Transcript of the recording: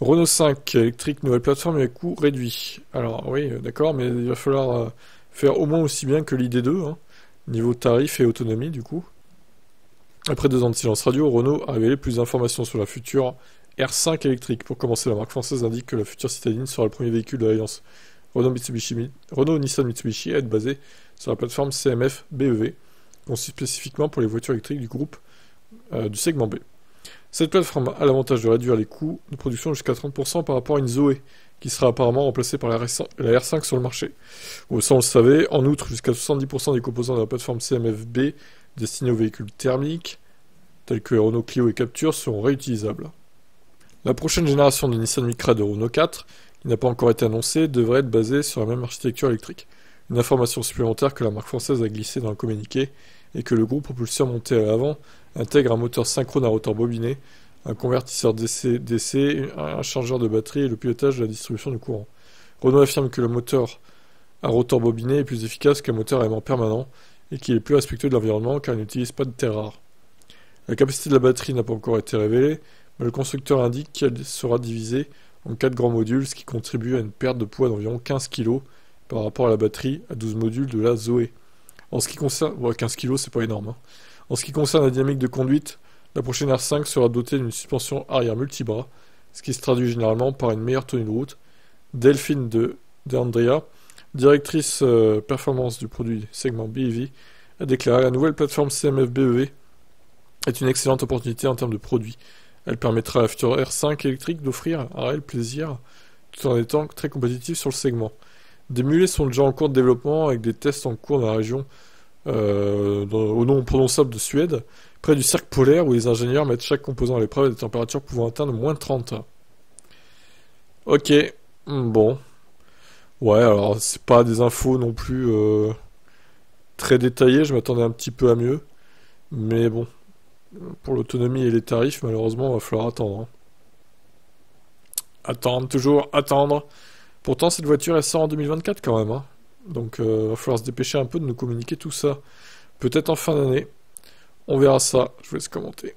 Renault 5 électrique, nouvelle plateforme avec coût réduit. Alors oui, euh, d'accord, mais il va falloir euh, faire au moins aussi bien que l'ID2, hein, niveau tarif et autonomie du coup. Après deux ans de silence radio, Renault a révélé plus d'informations sur la future R5 électrique. Pour commencer, la marque française indique que la future citadine sera le premier véhicule de l'alliance Renault-Nissan-Mitsubishi Renault, à être basé sur la plateforme CMF-BEV, conçue spécifiquement pour les voitures électriques du groupe euh, du segment B. Cette plateforme a l'avantage de réduire les coûts de production jusqu'à 30% par rapport à une Zoé, qui sera apparemment remplacée par la R5 sur le marché. on le savait, en outre, jusqu'à 70% des composants de la plateforme CMFB destinés aux véhicules thermiques, tels que Renault Clio et Capture, seront réutilisables. La prochaine génération de Nissan Micra de Renault 4, qui n'a pas encore été annoncée, devrait être basée sur la même architecture électrique. Une information supplémentaire que la marque française a glissée dans le communiqué et que le groupe propulseur monté à l'avant intègre un moteur synchrone à rotor bobiné, un convertisseur DC-DC, un chargeur de batterie et le pilotage de la distribution du courant. Renault affirme que le moteur à rotor bobiné est plus efficace qu'un moteur à aimant permanent et qu'il est plus respectueux de l'environnement car il n'utilise pas de terres rares. La capacité de la batterie n'a pas encore été révélée, mais le constructeur indique qu'elle sera divisée en quatre grands modules, ce qui contribue à une perte de poids d'environ 15 kg par rapport à la batterie à 12 modules de la Zoé. En ce qui concerne. 15 c'est pas énorme. Hein. En ce qui concerne la dynamique de conduite, la prochaine R5 sera dotée d'une suspension arrière multibras, ce qui se traduit généralement par une meilleure tenue de route. Delphine de, D'Andrea, Andrea, directrice euh, performance du produit segment BEV, a déclaré La nouvelle plateforme CMF-BEV est une excellente opportunité en termes de produits. Elle permettra à la future R5 électrique d'offrir un réel plaisir tout en étant très compétitive sur le segment. Des mulets sont déjà en cours de développement avec des tests en cours dans la région euh, au nom prononçable de Suède, près du cercle polaire où les ingénieurs mettent chaque composant à l'épreuve à des températures pouvant atteindre moins 30. Ok, hmm, bon. Ouais, alors c'est pas des infos non plus euh, très détaillées, je m'attendais un petit peu à mieux. Mais bon, pour l'autonomie et les tarifs, malheureusement, il va falloir attendre. Hein. Attendre, toujours attendre. Pourtant, cette voiture, elle sort en 2024 quand même. Hein. Donc, il euh, va falloir se dépêcher un peu de nous communiquer tout ça. Peut-être en fin d'année. On verra ça. Je vous laisse commenter.